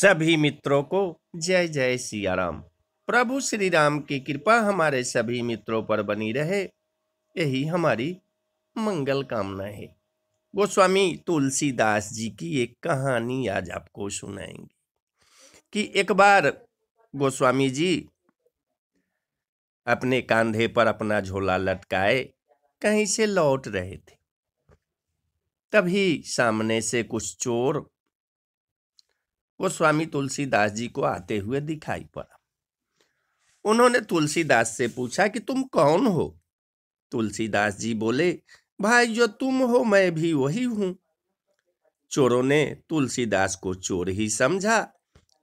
सभी मित्रों को जय जय सिया राम प्रभु श्री राम की कृपा हमारे सभी मित्रों पर बनी रहे यही हमारी मंगल कामना है गोस्वामी तुलसीदास जी की एक कहानी आज आपको सुनाएंगे कि एक बार गोस्वामी जी अपने कांधे पर अपना झोला लटकाए कहीं से लौट रहे थे तभी सामने से कुछ चोर वो स्वामी तुलसीदास जी को आते हुए दिखाई पड़ा उन्होंने तुलसीदास से पूछा कि तुम कौन हो तुलसीदास जी बोले भाई जो तुम हो मैं भी वही हूं चोरों ने तुलसीदास को चोर ही समझा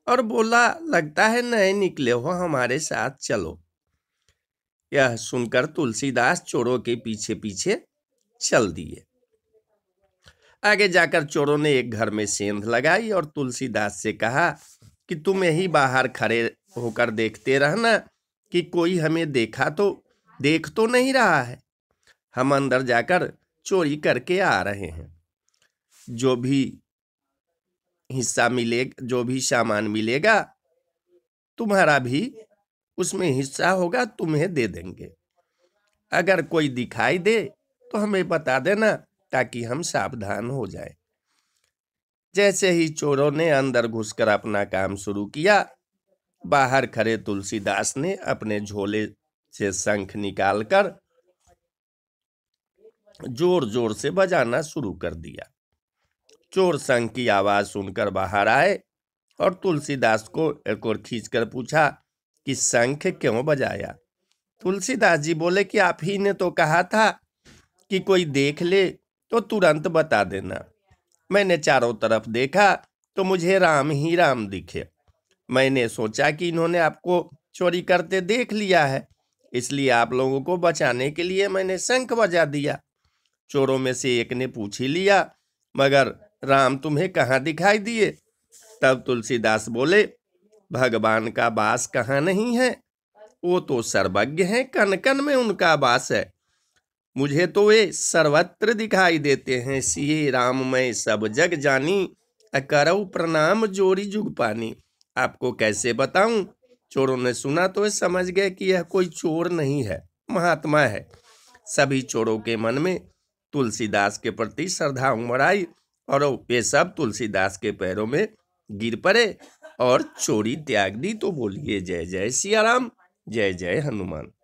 और बोला लगता है नए निकले हो हमारे साथ चलो यह सुनकर तुलसीदास चोरों के पीछे पीछे चल दिए आगे जाकर चोरों ने एक घर में सेंध लगाई और तुलसीदास से कहा कि तुम यही बाहर खड़े होकर देखते रहना कि कोई हमें देखा तो देख तो नहीं रहा है हम अंदर जाकर चोरी करके आ रहे हैं जो भी हिस्सा मिलेगा जो भी सामान मिलेगा तुम्हारा भी उसमें हिस्सा होगा तुम्हें दे देंगे अगर कोई दिखाई दे तो हमें बता देना ताकि हम सावधान हो जाए जैसे ही चोरों ने अंदर घुसकर अपना काम शुरू किया बाहर खड़े तुलसीदास ने अपने झोले से शंख निकालकर जोर जोर से बजाना शुरू कर दिया चोर शंख की आवाज सुनकर बाहर आए और तुलसीदास को एक और खींचकर पूछा कि शंख क्यों बजाया तुलसीदास जी बोले कि आप ही ने तो कहा था कि कोई देख ले तो तुरंत बता देना मैंने चारों तरफ देखा तो मुझे राम ही राम दिखे मैंने सोचा कि इन्होंने आपको चोरी करते देख लिया है इसलिए आप लोगों को बचाने के लिए मैंने शंख बजा दिया चोरों में से एक ने पूछ ही लिया मगर राम तुम्हें कहाँ दिखाई दिए तब तुलसीदास बोले भगवान का वास कहाँ नहीं है वो तो सर्वज्ञ है कन कन में उनका वास है मुझे तो वे सर्वत्र दिखाई देते हैं सीए राम मैं सब जग जानी करो प्रणाम जोरी जुग पानी आपको कैसे बताऊं चोरों ने सुना तो वे समझ गए कि यह कोई चोर नहीं है महात्मा है सभी चोरों के मन में तुलसीदास के प्रति श्रद्धा उमड़ आई और वे सब तुलसीदास के पैरों में गिर पड़े और चोरी त्याग दी तो बोलिए जय जय सियाराम जय जय हनुमान